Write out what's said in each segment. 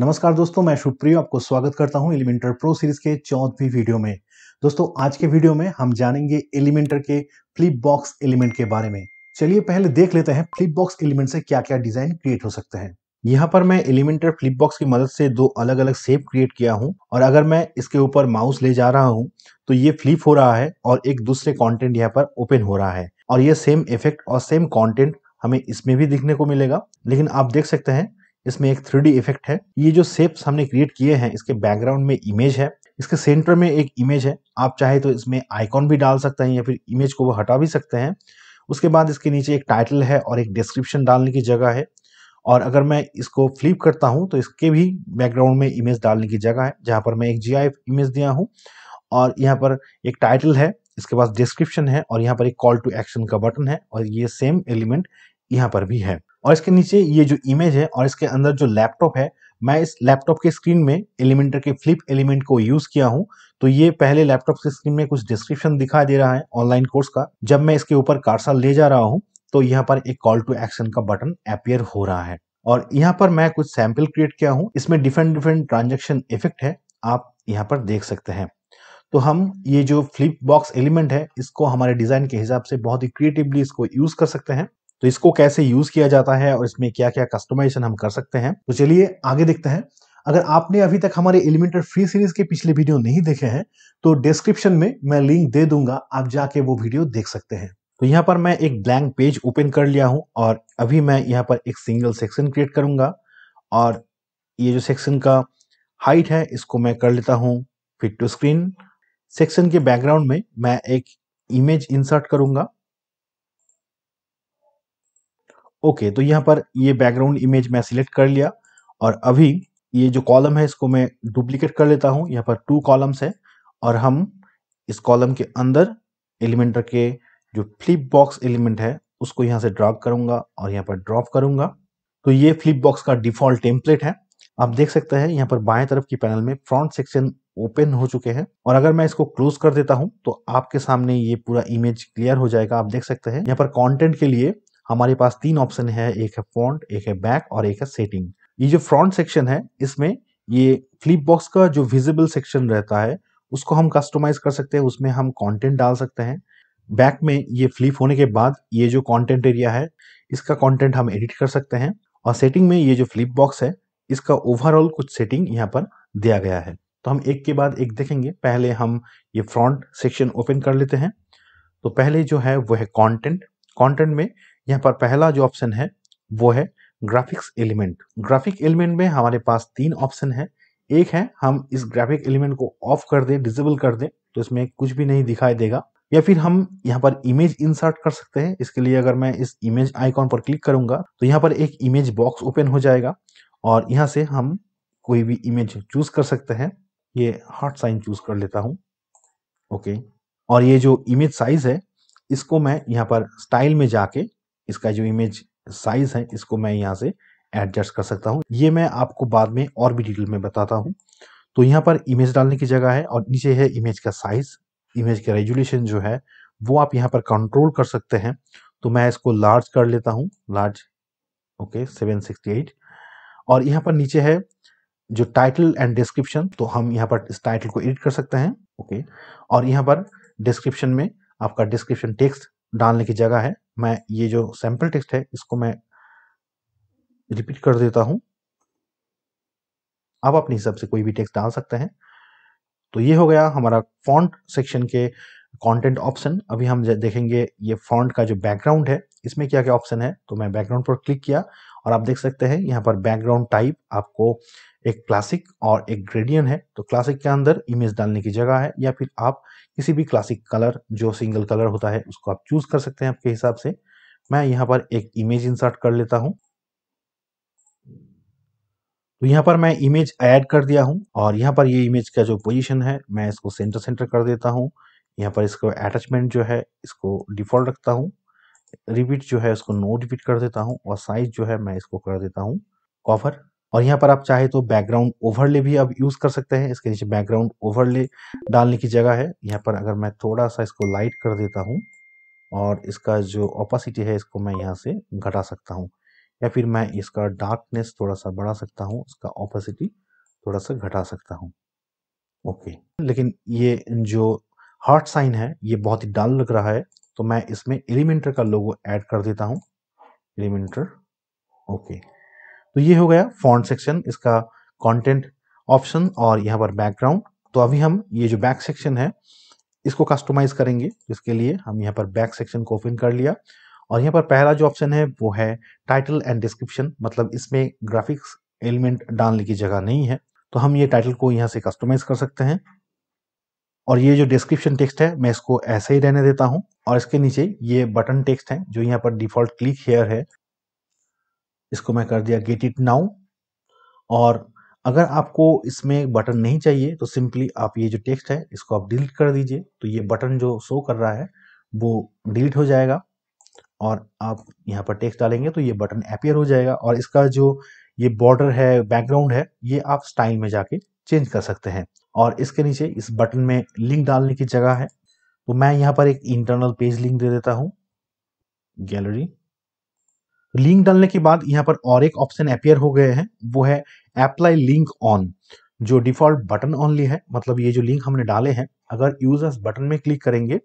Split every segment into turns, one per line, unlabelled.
नमस्कार दोस्तों मैं सुप्रियो आपको स्वागत करता हूं एलिमेंटर प्रो सीरीज के चौथवी वीडियो में दोस्तों आज के वीडियो में हम जानेंगे एलिमेंटर के फ्लिप बॉक्स एलिमेंट के बारे में चलिए पहले देख लेते हैं फ्लिप बॉक्स एलिमेंट से क्या क्या डिजाइन क्रिएट हो सकते हैं यहाँ पर मैं एलिमेंटर फ्लिप बॉक्स की मदद से दो अलग अलग सेप क्रिएट किया हूँ और अगर मैं इसके ऊपर माउस ले जा रहा हूँ तो ये फ्लिप हो रहा है और एक दूसरे कॉन्टेंट यहाँ पर ओपन हो रहा है और ये सेम इफेक्ट और सेम कॉन्टेंट हमें इसमें भी दिखने को मिलेगा लेकिन आप देख सकते हैं इसमें एक थ्री इफेक्ट है ये जो सेप हमने क्रिएट किए हैं इसके बैकग्राउंड में इमेज है इसके सेंटर में एक इमेज है आप चाहे तो इसमें आइकॉन भी डाल सकते हैं या फिर इमेज को वो हटा भी सकते हैं उसके बाद इसके नीचे एक टाइटल है और एक डिस्क्रिप्शन डालने की जगह है और अगर मैं इसको फ्लिप करता हूँ तो इसके भी बैकग्राउंड में इमेज डालने की जगह है जहाँ पर मैं एक जी इमेज दिया हूँ और यहाँ पर एक टाइटल है इसके पास डिस्क्रिप्शन है और यहाँ पर एक कॉल टू एक्शन का बटन है और ये सेम एलिमेंट यहाँ पर भी है और इसके नीचे ये जो इमेज है और इसके अंदर जो लैपटॉप है मैं इस लैपटॉप के स्क्रीन में एलिमेंटर के फ्लिप एलिमेंट को यूज किया हूँ तो ये पहले लैपटॉप के स्क्रीन में कुछ डिस्क्रिप्शन दिखा दे रहा है ऑनलाइन कोर्स का जब मैं इसके ऊपर कार्सा ले जा रहा हूँ तो यहाँ पर एक कॉल टू एक्शन का बटन अपियर हो रहा है और यहाँ पर मैं कुछ सैंपल क्रिएट किया हूँ इसमें डिफरेंट डिफरेंट ट्रांजेक्शन इफेक्ट है आप यहाँ पर देख सकते हैं तो हम ये जो फ्लिप बॉक्स एलिमेंट है इसको हमारे डिजाइन के हिसाब से बहुत ही क्रिएटिवली इसको यूज कर सकते हैं तो इसको कैसे यूज किया जाता है और इसमें क्या क्या कस्टमाइजेशन हम कर सकते हैं तो चलिए आगे देखते हैं अगर आपने अभी तक हमारे एलिमेंटर फ्री सीरीज के पिछले वीडियो नहीं देखे हैं तो डिस्क्रिप्शन में मैं लिंक दे दूंगा आप जाके वो वीडियो देख सकते हैं तो यहाँ पर मैं एक ब्लैंक पेज ओपन कर लिया हूँ और अभी मैं यहाँ पर एक सिंगल सेक्शन क्रिएट करूंगा और ये जो सेक्शन का हाइट है इसको मैं कर लेता हूँ फिट टू स्क्रीन सेक्शन के बैकग्राउंड में मैं एक इमेज इंसर्ट करूंगा ओके तो यहाँ पर ये बैकग्राउंड इमेज मैं सिलेक्ट कर लिया और अभी ये जो कॉलम है इसको मैं डुप्लीकेट कर लेता हूँ यहाँ पर टू कॉलम्स है और हम इस कॉलम के अंदर एलिमेंटर के जो फ्लिप बॉक्स एलिमेंट है उसको यहाँ से ड्रॉप करूंगा और यहाँ पर ड्रॉप करूंगा तो ये फ्लिप बॉक्स का डिफॉल्ट टेम्पलेट है आप देख सकते हैं यहाँ पर बाएं तरफ की पैनल में फ्रंट सेक्शन ओपन हो चुके हैं और अगर मैं इसको क्लोज कर देता हूँ तो आपके सामने ये पूरा इमेज क्लियर हो जाएगा आप देख सकते हैं यहाँ पर कॉन्टेंट के लिए हमारे पास तीन ऑप्शन है एक है फ्रंट एक है बैक और एक है सेटिंग ये जो फ्रंट सेक्शन है इसमें ये फ्लिप बॉक्स का जो विजिबल सेक्शन रहता है उसको हम कस्टमाइज कर सकते हैं उसमें हम कंटेंट डाल सकते हैं बैक में ये फ्लिप होने के बाद ये जो कंटेंट एरिया है इसका कंटेंट हम एडिट कर सकते हैं और सेटिंग में ये जो फ्लिप बॉक्स है इसका ओवरऑल कुछ सेटिंग यहाँ पर दिया गया है तो हम एक के बाद एक देखेंगे पहले हम ये फ्रंट सेक्शन ओपन कर लेते हैं तो पहले जो है वो है कंटेंट कंटेंट में यहाँ पर पहला जो ऑप्शन है वो है ग्राफिक्स एलिमेंट ग्राफिक एलिमेंट में हमारे पास तीन ऑप्शन है एक है हम इस ग्राफिक एलिमेंट को ऑफ कर दें डिजेबल कर दें तो इसमें कुछ भी नहीं दिखाई देगा या फिर हम यहाँ पर इमेज इंसर्ट कर सकते हैं इसके लिए अगर मैं इस इमेज आइकॉन पर क्लिक करूंगा तो यहाँ पर एक इमेज बॉक्स ओपन हो जाएगा और यहाँ से हम कोई भी इमेज चूज कर सकते हैं ये हार्ट साइन चूज कर लेता हूँ ओके और ये जो इमेज साइज है इसको मैं यहाँ पर स्टाइल में जाके इसका जो इमेज साइज़ है इसको मैं यहाँ से एडजस्ट कर सकता हूँ ये मैं आपको बाद में और भी डिटेल में बताता हूँ तो यहाँ पर इमेज डालने की जगह है और नीचे है इमेज का साइज़ इमेज का रेजुलेशन जो है वो आप यहाँ पर कंट्रोल कर सकते हैं तो मैं इसको लार्ज कर लेता हूँ large okay seven sixty eight और यहाँ पर नीचे है जो टाइटल एंड डिस्क्रिप्शन तो हम यहाँ पर इस टाइटल को एडिट कर सकते हैं ओके और यहाँ पर डिस्क्रिप्शन में आपका डिस्क्रिप्शन टेक्स्ट डालने की जगह है मैं ये जो सैंपल टेक्स्ट है इसको मैं रिपीट कर देता हूं आप अपने हिसाब से कोई भी टेक्स्ट डाल सकते हैं तो ये हो गया हमारा फॉन्ट सेक्शन के कंटेंट ऑप्शन अभी हम देखेंगे ये फॉन्ट का जो बैकग्राउंड है इसमें क्या क्या ऑप्शन है तो मैं बैकग्राउंड पर क्लिक किया और आप देख सकते हैं यहाँ पर बैकग्राउंड टाइप आपको एक क्लासिक और एक ग्रेडियन है तो क्लासिक के अंदर इमेज डालने की जगह है या फिर आप किसी भी क्लासिक कलर जो सिंगल कलर होता है उसको आप चूज कर सकते हैं आपके हिसाब से मैं यहाँ पर एक इमेज इंसर्ट कर लेता हूँ तो यहाँ पर मैं इमेज ऐड कर दिया हूँ और यहाँ पर ये इमेज का जो पोजीशन है मैं इसको सेंटर सेंटर कर देता हूँ यहाँ पर इसको अटैचमेंट जो है इसको डिफॉल्ट रखता हूँ रिपीट जो है उसको नो रिपीट कर देता हूँ और साइज जो है मैं इसको कर देता हूँ कॉवर और यहाँ पर आप चाहे तो बैकग्राउंड ओवरले भी आप यूज़ कर सकते हैं इसके नीचे बैकग्राउंड ओवरले डालने की जगह है यहाँ पर अगर मैं थोड़ा सा इसको लाइट कर देता हूँ और इसका जो ऑपोसिटी है इसको मैं यहाँ से घटा सकता हूँ या फिर मैं इसका डार्कनेस थोड़ा सा बढ़ा सकता हूँ इसका ऑपोसिटी थोड़ा सा घटा सकता हूँ ओके लेकिन ये जो हार्ट साइन है ये बहुत ही डाल लग रहा है तो मैं इसमें एलिमेंटर का लोगो ऐड कर देता हूँ एलिमेंटर ओके तो ये हो गया फॉन्ट सेक्शन इसका कंटेंट ऑप्शन और यहाँ पर बैकग्राउंड तो अभी हम ये जो बैक सेक्शन है इसको कस्टमाइज करेंगे इसके लिए हम यहाँ पर बैक सेक्शन को ओपन कर लिया और यहाँ पर पहला जो ऑप्शन है वो है टाइटल एंड डिस्क्रिप्शन मतलब इसमें ग्राफिक्स एलिमेंट डालने की जगह नहीं है तो हम ये टाइटल को यहाँ से कस्टमाइज कर सकते हैं और ये जो डिस्क्रिप्शन टेक्स्ट है मैं इसको ऐसे ही रहने देता हूँ और इसके नीचे ये बटन टेक्स्ट है जो यहाँ पर डिफॉल्ट क्लिक हेयर है इसको मैं कर दिया गेट इट नाउ और अगर आपको इसमें बटन नहीं चाहिए तो सिंपली आप ये जो टेक्स्ट है इसको आप डिलीट कर दीजिए तो ये बटन जो शो कर रहा है वो डिलीट हो जाएगा और आप यहाँ पर टेक्स्ट डालेंगे तो ये बटन अपियर हो जाएगा और इसका जो ये बॉर्डर है बैकग्राउंड है ये आप स्टाइल में जाके चेंज कर सकते हैं और इसके नीचे इस बटन में लिंक डालने की जगह है तो मैं यहां पर एक इंटरनल पेज लिंक दे देता हूं गैलरी लिंक डालने के बाद यहाँ पर और एक ऑप्शन अपेयर हो गए हैं वो है अप्लाई लिंक ऑन जो डिफॉल्ट बटन ऑनली है मतलब ये जो लिंक हमने डाले हैं अगर यूजर्स बटन में क्लिक करेंगे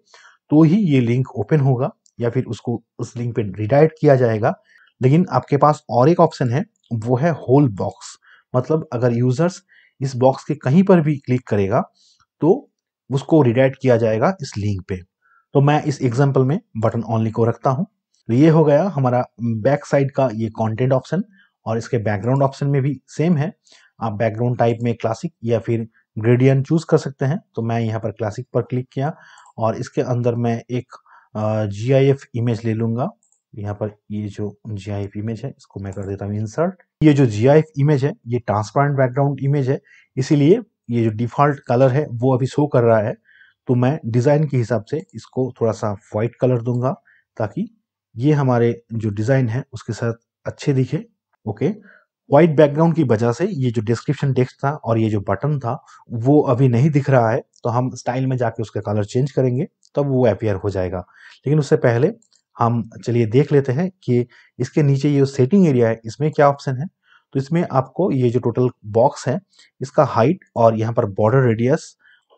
तो ही ये लिंक ओपन होगा या फिर उसको उस लिंक पे रिडायरेक्ट किया जाएगा लेकिन आपके पास और एक ऑप्शन है वो है होल बॉक्स मतलब अगर यूजर्स इस बॉक्स के कहीं पर भी क्लिक करेगा तो उसको रिडाइट किया जाएगा इस लिंक पे तो मैं इस एग्जाम्पल में बटन ऑनली को रखता हूँ तो ये हो गया हमारा बैक साइड का ये कंटेंट ऑप्शन और इसके बैकग्राउंड ऑप्शन में भी सेम है आप बैकग्राउंड टाइप में क्लासिक या फिर ग्रेडियन चूज कर सकते हैं तो मैं यहाँ पर क्लासिक पर क्लिक किया और इसके अंदर मैं एक जी इमेज ले लूँगा यहाँ पर ये जो जी इमेज है इसको मैं कर देता हूँ इंसर्ट ये जो जी इमेज है ये ट्रांसपेरेंट बैकग्राउंड इमेज है इसीलिए ये जो डिफ़ॉल्ट कलर है वो अभी शो कर रहा है तो मैं डिज़ाइन के हिसाब से इसको थोड़ा सा वाइट कलर दूंगा ताकि ये हमारे जो डिज़ाइन है उसके साथ अच्छे दिखे ओके वाइट बैकग्राउंड की वजह से ये जो डिस्क्रिप्शन टेक्स्ट था और ये जो बटन था वो अभी नहीं दिख रहा है तो हम स्टाइल में जाके उसका कलर चेंज करेंगे तब वो अपेयर हो जाएगा लेकिन उससे पहले हम चलिए देख लेते हैं कि इसके नीचे ये सेटिंग एरिया है इसमें क्या ऑप्शन है तो इसमें आपको ये जो टोटल बॉक्स है इसका हाइट और यहाँ पर बॉर्डर रेडियस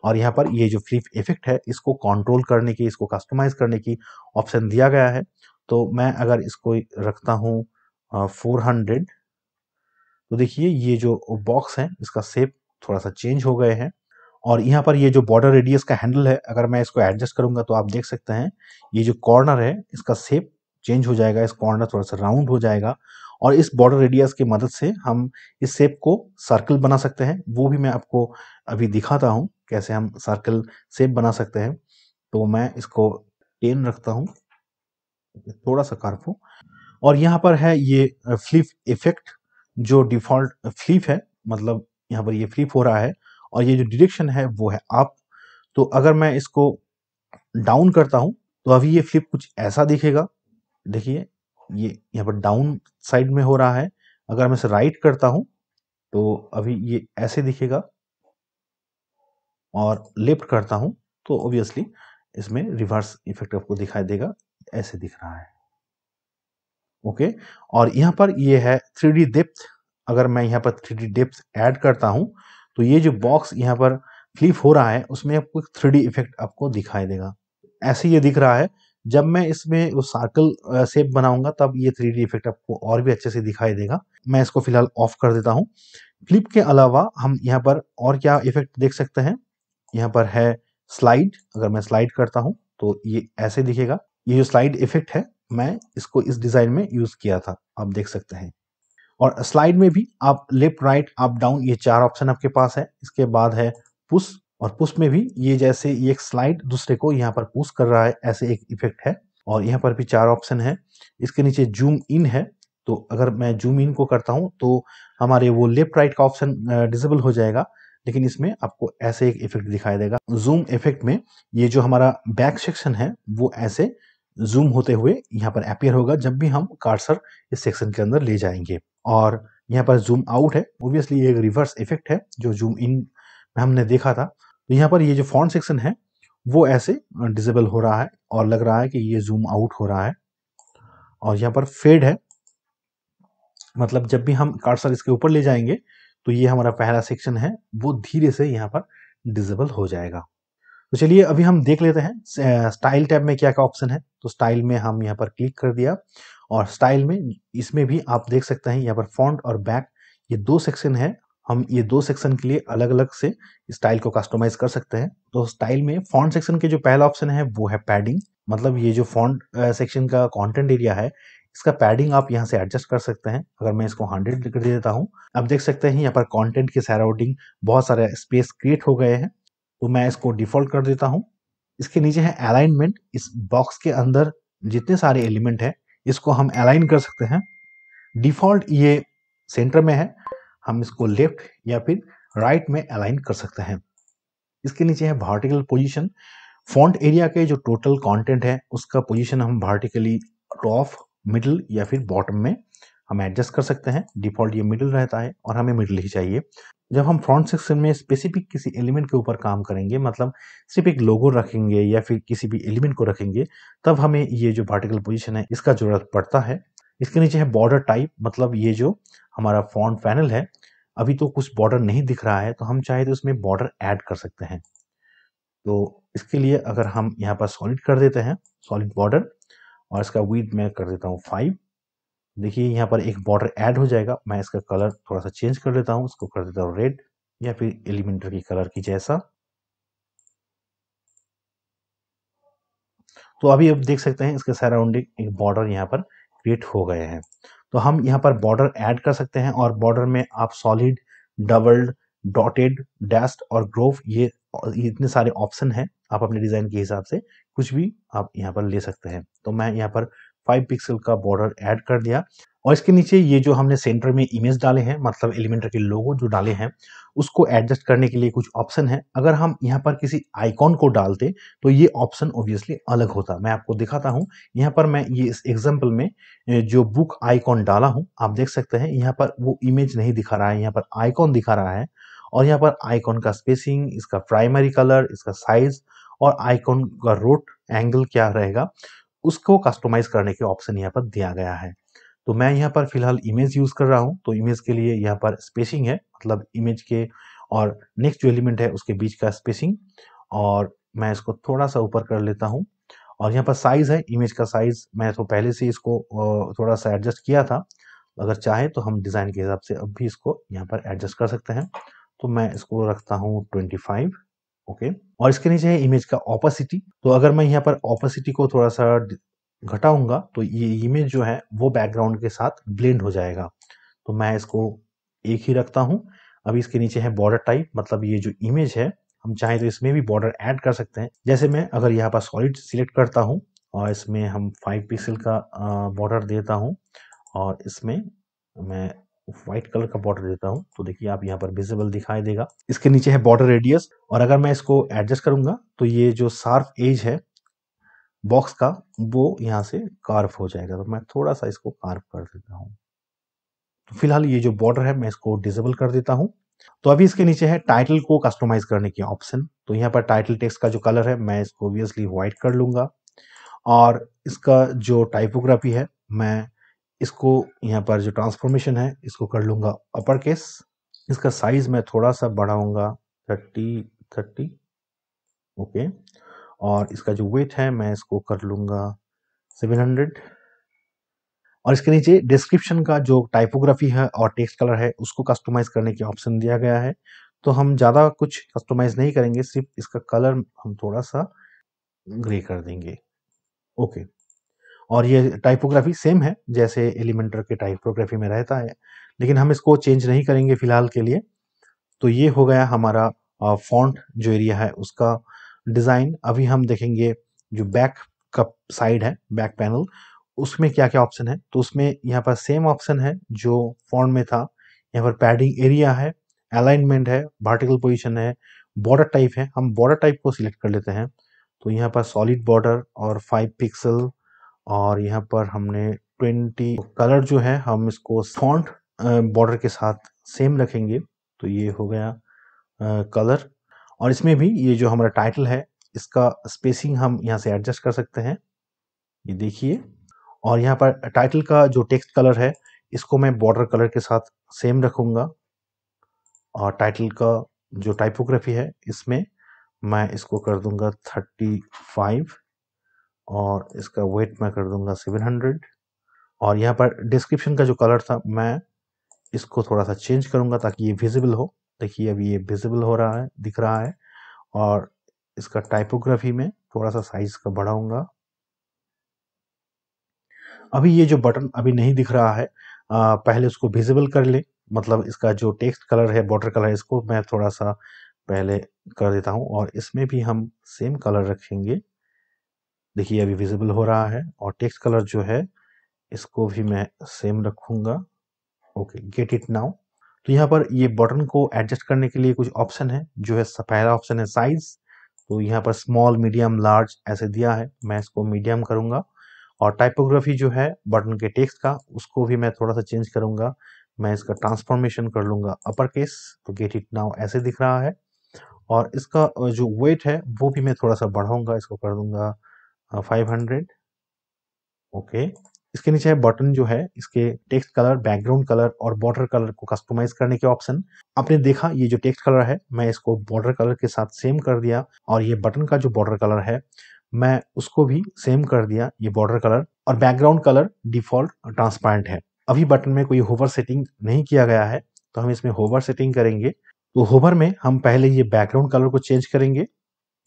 और यहाँ पर ये जो फ्लिप इफेक्ट है इसको कंट्रोल करने की इसको कस्टमाइज करने की ऑप्शन दिया गया है तो मैं अगर इसको रखता हूँ फोर हंड्रेड तो देखिए ये जो बॉक्स है इसका सेप थोड़ा सा चेंज हो गए हैं और यहाँ पर ये जो बॉर्डर रेडियस का हैंडल है अगर मैं इसको एडजस्ट करूँगा तो आप देख सकते हैं ये जो कॉर्नर है इसका सेप चेंज हो जाएगा इस कॉर्नर थोड़ा सा राउंड हो जाएगा और इस बॉर्डर रेडियस की मदद से हम इस सेप को सर्कल बना सकते हैं वो भी मैं आपको अभी दिखाता हूँ कैसे हम सर्कल सेप बना सकते हैं तो मैं इसको टेन रखता हूँ थोड़ा सा कार्फो और यहाँ पर है ये फ्लिप इफेक्ट जो डिफॉल्ट फ्लिप है मतलब यहाँ पर ये फ्लिप हो रहा है और ये जो डिरेक्शन है वो है आप तो अगर मैं इसको डाउन करता हूँ तो अभी ये फ्लिप कुछ ऐसा दिखेगा देखिए ये यहाँ पर डाउन साइड में हो रहा है अगर मैं इसे राइट करता हूँ तो अभी ये ऐसे दिखेगा और लेफ्ट करता हूँ तो ऑब्वियसली इसमें रिवर्स इफेक्ट आपको दिखाई देगा ऐसे दिख रहा है ओके और यहाँ पर ये है थ्री डी डेप्थ अगर मैं यहाँ पर थ्री डी डेप्थ ऐड करता हूँ तो ये जो बॉक्स यहाँ पर फ्लिप हो रहा है उसमें आपको थ्री डी इफेक्ट आपको दिखाई देगा ऐसे ये दिख रहा है जब मैं इसमें वो सर्कल शेप बनाऊंगा तब ये थ्री डी इफेक्ट आपको और भी अच्छे से दिखाई देगा मैं इसको फिलहाल ऑफ कर देता हूँ क्लिप के अलावा हम यहाँ पर और क्या इफेक्ट देख सकते हैं यहाँ पर है स्लाइड अगर मैं स्लाइड करता हूँ तो ये ऐसे दिखेगा ये जो स्लाइड इफेक्ट है मैं इसको इस डिज़ाइन में यूज़ किया था आप देख सकते हैं और स्लाइड में भी आप लेफ्ट राइट अप डाउन ये चार ऑप्शन आपके पास है इसके बाद है पुश और पुश में भी ये जैसे ये एक स्लाइड दूसरे को यहाँ पर पुश कर रहा है ऐसे एक इफेक्ट है और यहाँ पर भी चार ऑप्शन है इसके नीचे जूम इन है तो अगर मैं जूम इन को करता हूँ तो हमारे वो लेफ्ट राइट का ऑप्शन डिजेबल हो जाएगा लेकिन इसमें आपको ऐसे एक इफेक्ट दिखाई देगा जूम इफेक्ट में ये जो हमारा बैक सेक्शन है वो ऐसे जूम होते हुए यहाँ पर अपियर होगा जब भी हम कार्सर इस सेक्शन के अंदर ले जाएंगे और यहाँ पर जूम आउट है ओब्वियसली एक रिवर्स इफेक्ट है जो जूम इन में हमने देखा था तो यहाँ पर ये जो फॉन्ट सेक्शन है वो ऐसे डिजेबल हो रहा है और लग रहा है कि ये जूम आउट हो रहा है और यहाँ पर फेड है मतलब जब भी हम कार्सर इसके ऊपर ले जाएंगे तो ये हमारा पहला सेक्शन है वो धीरे से यहाँ पर डिजेबल हो जाएगा तो चलिए अभी हम देख लेते हैं स्टाइल टैब में क्या क्या ऑप्शन है तो स्टाइल में हम यहाँ पर क्लिक कर दिया और स्टाइल में इसमें भी आप देख सकते हैं यहाँ पर फॉन्ट और बैक ये दो सेक्शन है हम ये दो सेक्शन के लिए अलग अलग से स्टाइल को कस्टमाइज कर सकते हैं तो स्टाइल में फॉन्ट सेक्शन के जो पहला ऑप्शन है वो है पैडिंग मतलब ये जो फॉन्ट सेक्शन का कंटेंट एरिया है इसका पैडिंग आप यहाँ से एडजस्ट कर सकते हैं अगर मैं इसको हंड्रेड कर देता हूँ आप देख सकते हैं यहाँ पर कॉन्टेंट के सराउंडिंग बहुत सारे स्पेस क्रिएट हो गए हैं तो मैं इसको डिफॉल्ट कर देता हूँ इसके नीचे है अलाइनमेंट इस बॉक्स के अंदर जितने सारे एलिमेंट हैं इसको हम अलाइन कर सकते हैं डिफॉल्ट ये सेंटर में है हम इसको लेफ्ट या फिर राइट right में अलाइन कर सकते हैं इसके नीचे है वर्टिकल पोजीशन फॉन्ट एरिया के जो टोटल कंटेंट है उसका पोजीशन हम वर्टिकली टॉप मिडिल या फिर बॉटम में हम एडजस्ट कर सकते हैं डिफॉल्ट ये मिडिल रहता है और हमें मिडिल ही चाहिए जब हम फ्रंट सेक्शन में स्पेसिफिक किसी एलिमेंट के ऊपर काम करेंगे मतलब सिर्फ एक लोगो रखेंगे या फिर किसी भी एलिमेंट को रखेंगे तब हमें ये जो वर्टिकल पोजीशन है इसका जरूरत पड़ता है इसके नीचे है बॉर्डर टाइप मतलब ये जो हमारा फॉन्ट पैनल है अभी तो कुछ बॉर्डर नहीं दिख रहा है तो हम चाहे तो इसमें बॉर्डर ऐड कर सकते हैं तो इसके लिए अगर हम यहाँ पर सॉलिड कर देते हैं सॉलिड बॉर्डर और इसका वीड मैं कर देता हूँ फाइव देखिए यहाँ पर एक बॉर्डर ऐड हो जाएगा मैं इसका कलर थोड़ा सा चेंज कर लेता हूँ उसको कर देता हूँ रेड या फिर एलिमेंटर की कलर की जैसा तो अभी आप देख सकते हैं इसके सराउंडिंग एक बॉर्डर यहाँ पर क्रिएट हो गए हैं तो हम यहाँ पर बॉर्डर ऐड कर सकते हैं और बॉर्डर में आप सॉलिड डबल्ड डॉटेड डेस्ट और ग्रोव ये इतने सारे ऑप्शन हैं आप अपने डिज़ाइन के हिसाब से कुछ भी आप यहाँ पर ले सकते हैं तो मैं यहाँ पर 5 पिक्सल का बॉर्डर ऐड कर दिया और इसके नीचे ये जो हमने सेंटर में इमेज डाले हैं मतलब एलिमेंटर के लोगो जो डाले हैं उसको एडजस्ट करने के लिए कुछ ऑप्शन है अगर हम यहाँ पर किसी आइकॉन को डालते तो ये ऑप्शन ऑब्वियसली अलग होता मैं आपको दिखाता हूँ यहाँ पर मैं ये इस एग्जाम्पल में जो बुक आइकॉन डाला हूँ आप देख सकते हैं यहाँ पर वो इमेज नहीं दिखा रहा है यहाँ पर आइकॉन दिखा रहा है और यहाँ पर आइकॉन का स्पेसिंग इसका प्राइमरी कलर इसका साइज और आइकॉन का रोट एंगल क्या रहेगा उसको कस्टमाइज करने के ऑप्शन यहाँ पर दिया गया है तो मैं यहाँ पर फिलहाल इमेज यूज़ कर रहा हूँ तो इमेज के लिए यहाँ पर स्पेसिंग है मतलब इमेज के और नेक्स्ट जो एलिमेंट है उसके बीच का स्पेसिंग और मैं इसको थोड़ा सा ऊपर कर लेता हूँ और यहाँ पर साइज़ है इमेज का साइज़ मैं तो पहले से इसको थोड़ा सा एडजस्ट किया था अगर चाहे तो हम डिज़ाइन के हिसाब से अब भी इसको यहाँ पर एडजस्ट कर सकते हैं तो मैं इसको रखता हूँ ट्वेंटी फाइव ओके और इसके नीचे है इमेज का ऑपोसिटी तो अगर मैं यहाँ पर ऑपोसिटी को थोड़ा सा घटाऊंगा तो ये इमेज जो है वो बैकग्राउंड के साथ ब्लेंड हो जाएगा तो मैं इसको एक ही रखता हूँ अभी इसके नीचे है बॉर्डर टाइप मतलब ये जो इमेज है हम चाहें तो इसमें भी बॉर्डर ऐड कर सकते हैं जैसे मैं अगर यहाँ पर सॉलिड सिलेक्ट करता हूँ और इसमें हम फाइव पिक्सल का बॉर्डर देता हूँ और इसमें मैं व्हाइट कलर का बॉर्डर देता हूँ तो देखिए आप यहाँ पर विजिबल दिखाई देगा इसके नीचे है बॉर्डर रेडियस और अगर मैं इसको एडजस्ट करूंगा तो ये जो सार्फ एज है बॉक्स का वो यहाँ से कार्व हो जाएगा तो मैं थोड़ा सा इसको कार्व कर देता हूँ तो फिलहाल ये जो बॉर्डर है मैं इसको डिजेबल कर देता हूँ तो अभी इसके नीचे है टाइटल को कस्टमाइज करने की ऑप्शन तो यहाँ पर टाइटल टेक्स्ट का जो कलर है मैं इसको ऑब्वियसली व्हाइट कर लूंगा और इसका जो टाइपोग्राफी है मैं इसको यहाँ पर जो ट्रांसफॉर्मेशन है इसको कर लूंगा अपर केस इसका साइज़ मैं थोड़ा सा बढ़ाऊंगा थर्टी थर्टी ओके और इसका जो वेट है मैं इसको कर सेवन 700 और इसके नीचे डिस्क्रिप्शन का जो टाइपोग्राफी है और टेक्स्ट कलर है उसको कस्टमाइज़ करने के ऑप्शन दिया गया है तो हम ज़्यादा कुछ कस्टमाइज़ नहीं करेंगे सिर्फ इसका कलर हम थोड़ा सा ग्रे कर देंगे ओके और ये टाइपोग्राफी सेम है जैसे एलिमेंटर के टाइपोग्राफी में रहता है लेकिन हम इसको चेंज नहीं करेंगे फिलहाल के लिए तो ये हो गया हमारा फॉन्ट जो एरिया है उसका डिज़ाइन अभी हम देखेंगे जो बैक का साइड है बैक पैनल उसमें क्या क्या ऑप्शन है तो उसमें यहाँ पर सेम ऑप्शन है जो फोन में था यहाँ पर पैडिंग एरिया है अलाइनमेंट है वर्टिकल पोजीशन है बॉर्डर टाइप है हम बॉर्डर टाइप को सिलेक्ट कर लेते हैं तो यहाँ पर सॉलिड बॉर्डर और फाइव पिक्सल और यहाँ पर हमने ट्वेंटी कलर जो है हम इसको फॉन्ट बॉर्डर के साथ सेम रखेंगे तो ये हो गया कलर और इसमें भी ये जो हमारा टाइटल है इसका स्पेसिंग हम यहाँ से एडजस्ट कर सकते हैं ये देखिए और यहाँ पर टाइटल का जो टेक्स्ट कलर है इसको मैं बॉर्डर कलर के साथ सेम रखूँगा और टाइटल का जो टाइपोग्राफी है इसमें मैं इसको कर थर्टी 35 और इसका वेट मैं कर सेवन 700 और यहाँ पर डिस्क्रिप्शन का जो कलर था मैं इसको थोड़ा सा चेंज करूँगा ताकि ये विजिबल हो देखिए अभी ये विजिबल हो रहा है दिख रहा है और इसका टाइपोग्राफी में थोड़ा सा साइज का बढ़ाऊंगा अभी ये जो बटन अभी नहीं दिख रहा है आ, पहले उसको विजिबल कर ले मतलब इसका जो टेक्स्ट कलर है बॉर्डर कलर है इसको मैं थोड़ा सा पहले कर देता हूँ और इसमें भी हम सेम कलर रखेंगे देखिए अभी विजिबल हो रहा है और टेक्स्ट कलर जो है इसको भी मैं सेम रखूँगा ओके गेट इट नाउ तो यहाँ पर ये बटन को एडजस्ट करने के लिए कुछ ऑप्शन है जो है पहला ऑप्शन है साइज तो यहाँ पर स्मॉल मीडियम लार्ज ऐसे दिया है मैं इसको मीडियम करूँगा और टाइपोग्राफी जो है बटन के टेक्स्ट का उसको भी मैं थोड़ा सा चेंज करूँगा मैं इसका ट्रांसफॉर्मेशन कर लूँगा अपर केस तो गेट इट नाउ ऐसे दिख रहा है और इसका जो वेट है वो भी मैं थोड़ा सा बढ़ाऊँगा इसको कर दूँगा फाइव हंड्रेड ओके इसके नीचे है बटन जो है इसके टेक्स्ट कलर बैकग्राउंड कलर और बॉर्डर कलर को कस्टमाइज करने के ऑप्शन आपने देखा ये जो टेक्स्ट कलर है मैं इसको बॉर्डर कलर के साथ सेम कर दिया और ये बटन का जो बॉर्डर कलर है मैं उसको भी सेम कर दिया ये बॉर्डर कलर और बैकग्राउंड कलर डिफॉल्ट ट्रांसपेरेंट है अभी बटन में कोई होवर सेटिंग नहीं किया गया है तो हम इसमें होवर सेटिंग करेंगे तो होवर में हम पहले ये बैकग्राउंड कलर को चेंज करेंगे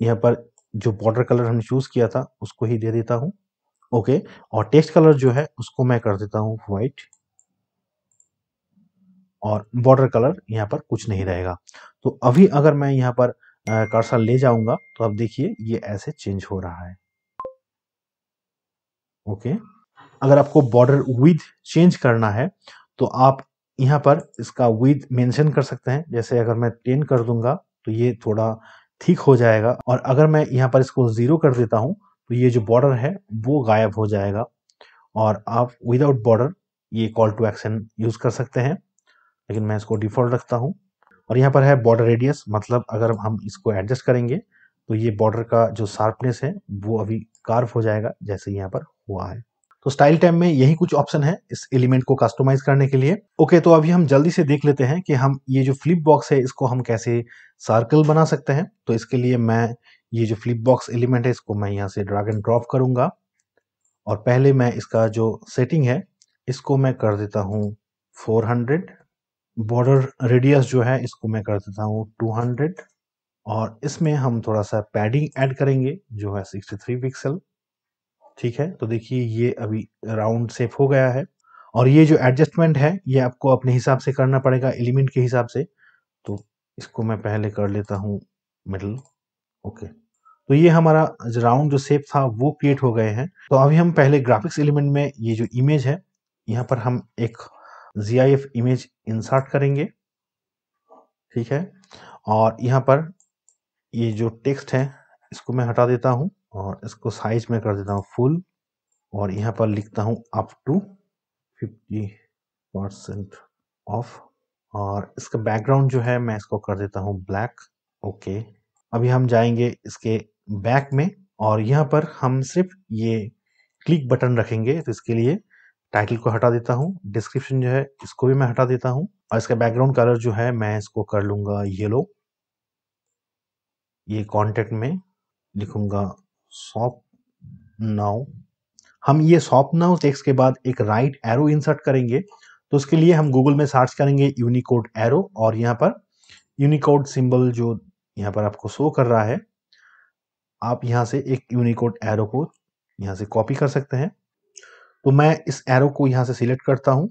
यहाँ पर जो बॉर्डर कलर हमने चूज किया था उसको ही दे देता हूँ ओके और टेक्स्ट कलर जो है उसको मैं कर देता हूँ वाइट और बॉर्डर कलर यहाँ पर कुछ नहीं रहेगा तो अभी अगर मैं यहाँ पर कर्सर ले जाऊंगा तो अब देखिए ये ऐसे चेंज हो रहा है ओके okay, अगर आपको बॉर्डर विद चेंज करना है तो आप यहाँ पर इसका विद मेंशन कर सकते हैं जैसे अगर मैं टेन कर दूंगा तो ये थोड़ा ठीक हो जाएगा और अगर मैं यहाँ पर इसको जीरो कर देता हूँ तो ये जो बॉर्डर है वो गायब हो जाएगा और आप विदाउट बॉर्डर ये कॉल टू एक्शन यूज़ कर सकते हैं लेकिन मैं इसको डिफ़ॉल्ट रखता हूँ और यहाँ पर है बॉर्डर रेडियस मतलब अगर हम इसको एडजस्ट करेंगे तो ये बॉर्डर का जो शार्पनेस है वो अभी कार्व हो जाएगा जैसे यहाँ पर हुआ है तो स्टाइल टैब में यही कुछ ऑप्शन है इस एलिमेंट को कस्टमाइज करने के लिए ओके तो अभी हम जल्दी से देख लेते हैं कि हम ये जो फ्लिप बॉक्स है इसको हम कैसे सर्कल बना सकते हैं तो इसके लिए मैं ये जो फ्लिप बॉक्स एलिमेंट है इसको मैं यहाँ से ड्रैग एंड ड्रॉप करूँगा और पहले मैं इसका जो सेटिंग है इसको मैं कर देता हूँ 400 बॉर्डर रेडियस जो है इसको मैं कर देता हूँ 200 और इसमें हम थोड़ा सा पैडिंग ऐड करेंगे जो है 63 पिक्सल ठीक है तो देखिए ये अभी राउंड सेफ हो गया है और ये जो एडजस्टमेंट है ये आपको अपने हिसाब से करना पड़ेगा एलिमेंट के हिसाब से तो इसको मैं पहले कर लेता हूँ मिडल ओके तो ये हमारा राउंड जो शेप था वो क्रिएट हो गए हैं तो अभी हम पहले ग्राफिक्स एलिमेंट में ये जो इमेज है यहाँ पर हम एक जी इमेज इंसर्ट करेंगे ठीक है और यहाँ पर ये जो टेक्स्ट है इसको मैं हटा देता हूँ और इसको साइज में कर देता हूँ फुल और यहाँ पर लिखता हूँ अप टू 50 परसेंट ऑफ और इसका बैकग्राउंड जो है मैं इसको कर देता हूँ ब्लैक ओके अभी हम जाएंगे इसके बैक में और यहाँ पर हम सिर्फ ये क्लिक बटन रखेंगे तो इसके लिए टाइटल को हटा देता हूँ डिस्क्रिप्शन जो है इसको भी मैं हटा देता हूँ और इसका बैकग्राउंड कलर जो है मैं इसको कर लूँगा येलो ये कॉन्टेक्ट में लिखूँगा सॉप नाउ हम ये सॉप नाउ टेक्स के बाद एक राइट right एरो इंसर्ट करेंगे तो उसके लिए हम गूगल में सर्च करेंगे यूनिकोड एरो और यहाँ पर यूनिकोड सिंबल जो यहाँ पर आपको शो कर रहा है आप यहाँ से एक यूनिकोड एरो को यहाँ से कॉपी कर सकते हैं तो मैं इस एरो को यहाँ से सिलेक्ट करता हूँ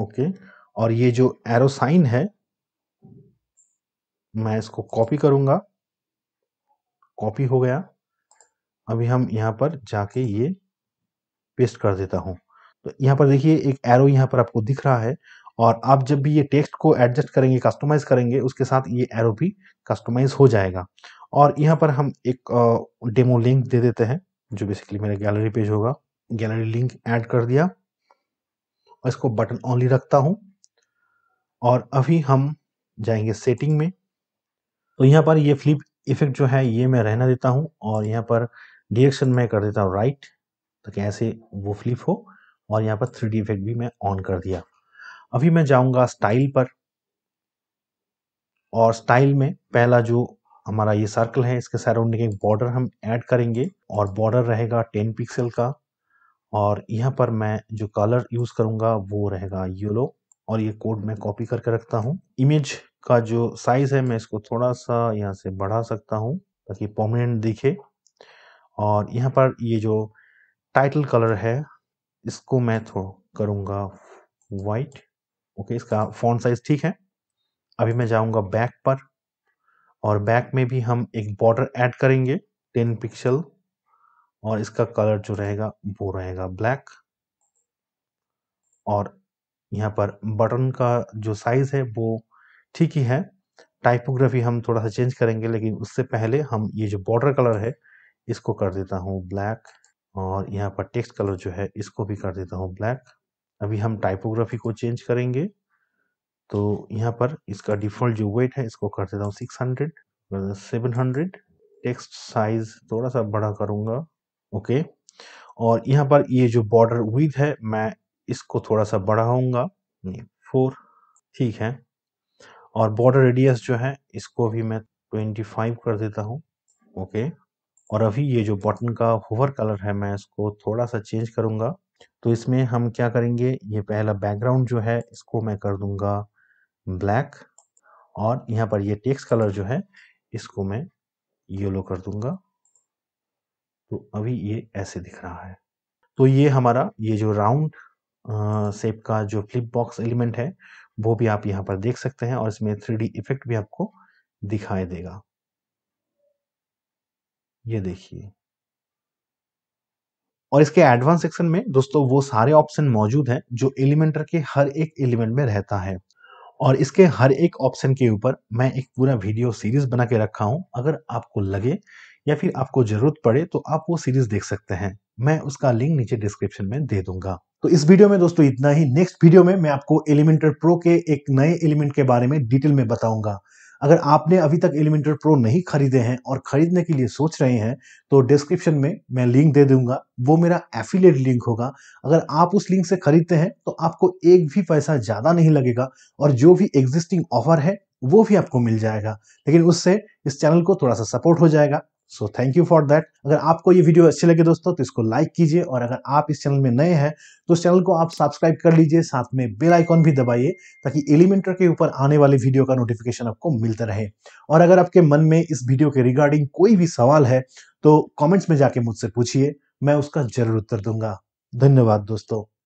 ओके और ये जो एरो साइन है मैं इसको कॉपी करूंगा कॉपी हो गया अभी हम यहाँ पर जाके ये पेस्ट कर देता हूँ तो यहाँ पर देखिए एक एरो यहाँ पर आपको दिख रहा है और आप जब भी ये टेक्स्ट को एडजस्ट करेंगे कस्टमाइज़ करेंगे उसके साथ ये एरो भी कस्टमाइज़ हो जाएगा और यहाँ पर हम एक डेमो लिंक दे देते हैं जो बेसिकली मेरा गैलरी पेज होगा गैलरी लिंक ऐड कर दिया और इसको बटन ऑनली रखता हूँ और अभी हम जाएंगे सेटिंग में तो यहाँ पर ये फ्लिप इफेक्ट जो है ये मैं रहना देता हूँ और यहाँ पर डिरेक्शन में कर देता हूँ राइट ताकि ऐसे वो फ्लिप हो और यहाँ पर थ्री इफेक्ट भी मैं ऑन कर दिया अभी मैं जाऊंगा स्टाइल पर और स्टाइल में पहला जो हमारा ये सर्कल है इसके सराउंडिंग एक बॉर्डर हम ऐड करेंगे और बॉर्डर रहेगा 10 पिक्सल का और यहाँ पर मैं जो कलर यूज़ करूँगा वो रहेगा येलो और ये कोड मैं कॉपी करके रखता हूँ इमेज का जो साइज़ है मैं इसको थोड़ा सा यहाँ से बढ़ा सकता हूँ ताकि पॉमिनेंट दिखे और यहाँ पर ये जो टाइटल कलर है इसको मैं थोड़ा करूँगा वाइट ओके इसका फोन साइज़ ठीक है अभी मैं जाऊंगा बैक पर और बैक में भी हम एक बॉर्डर ऐड करेंगे टेन पिक्सल और इसका कलर जो रहेगा वो रहेगा ब्लैक और यहाँ पर बटन का जो साइज़ है वो ठीक ही है टाइपोग्राफी हम थोड़ा सा चेंज करेंगे लेकिन उससे पहले हम ये जो बॉर्डर कलर है इसको कर देता हूँ ब्लैक और यहाँ पर टेक्स्ट कलर जो है इसको भी कर देता हूँ ब्लैक अभी हम टाइपोग्राफी को चेंज करेंगे तो यहाँ पर इसका डिफॉल्ट जो वेट है इसको कर देता हूँ six hundred seven hundred text size थोड़ा सा बड़ा करूँगा ओके और यहाँ पर ये जो बॉर्डर विथ है मैं इसको थोड़ा सा बढ़ाऊँगा फोर ठीक है और बॉर्डर रेडियस जो है इसको भी मैं ट्वेंटी फाइव कर देता हूँ ओके और अभी ये जो बटन का होवर कलर है मैं इसको थोड़ा सा चेंज करूँगा तो इसमें हम क्या करेंगे ये पहला बैकग्राउंड जो है इसको मैं कर दूंगा ब्लैक और यहाँ पर ये टेक्स्ट कलर जो है इसको मैं येलो कर दूंगा तो अभी ये ऐसे दिख रहा है तो ये हमारा ये जो राउंड सेप का जो फ्लिप बॉक्स एलिमेंट है वो भी आप यहाँ पर देख सकते हैं और इसमें थ्री इफेक्ट भी आपको दिखाई देगा ये देखिए और इसके एडवांस सेक्शन में दोस्तों वो सारे ऑप्शन मौजूद हैं जो एलिमेंटर के हर एक एलिमेंट में रहता है और इसके हर एक ऑप्शन के ऊपर मैं एक पूरा वीडियो सीरीज बना के रखा हूँ अगर आपको लगे या फिर आपको जरूरत पड़े तो आप वो सीरीज देख सकते हैं मैं उसका लिंक नीचे डिस्क्रिप्शन में दे दूंगा तो इस वीडियो में दोस्तों इतना ही नेक्स्ट वीडियो में मैं आपको एलिमेंटर प्रो के एक नए एलिमेंट के बारे में डिटेल में बताऊंगा अगर आपने अभी तक एलिमेंटर प्रो नहीं खरीदे हैं और खरीदने के लिए सोच रहे हैं तो डिस्क्रिप्शन में मैं लिंक दे दूंगा वो मेरा एफिलेट लिंक होगा अगर आप उस लिंक से खरीदते हैं तो आपको एक भी पैसा ज़्यादा नहीं लगेगा और जो भी एग्जिस्टिंग ऑफर है वो भी आपको मिल जाएगा लेकिन उससे इस चैनल को थोड़ा सा सपोर्ट हो जाएगा so thank you for that अगर आपको ये वीडियो अच्छी लगे दोस्तों तो इसको लाइक कीजिए और अगर आप इस चैनल में नए हैं तो इस चैनल को आप सब्सक्राइब कर लीजिए साथ में बेल आइकॉन भी दबाइए ताकि एलिमेंटर के ऊपर आने वाले वीडियो का नोटिफिकेशन आपको मिलता रहे और अगर आपके मन में इस वीडियो के रिगार्डिंग कोई भी सवाल है तो कॉमेंट्स में जाके मुझसे पूछिए मैं उसका जरूर उत्तर दूंगा धन्यवाद दोस्तों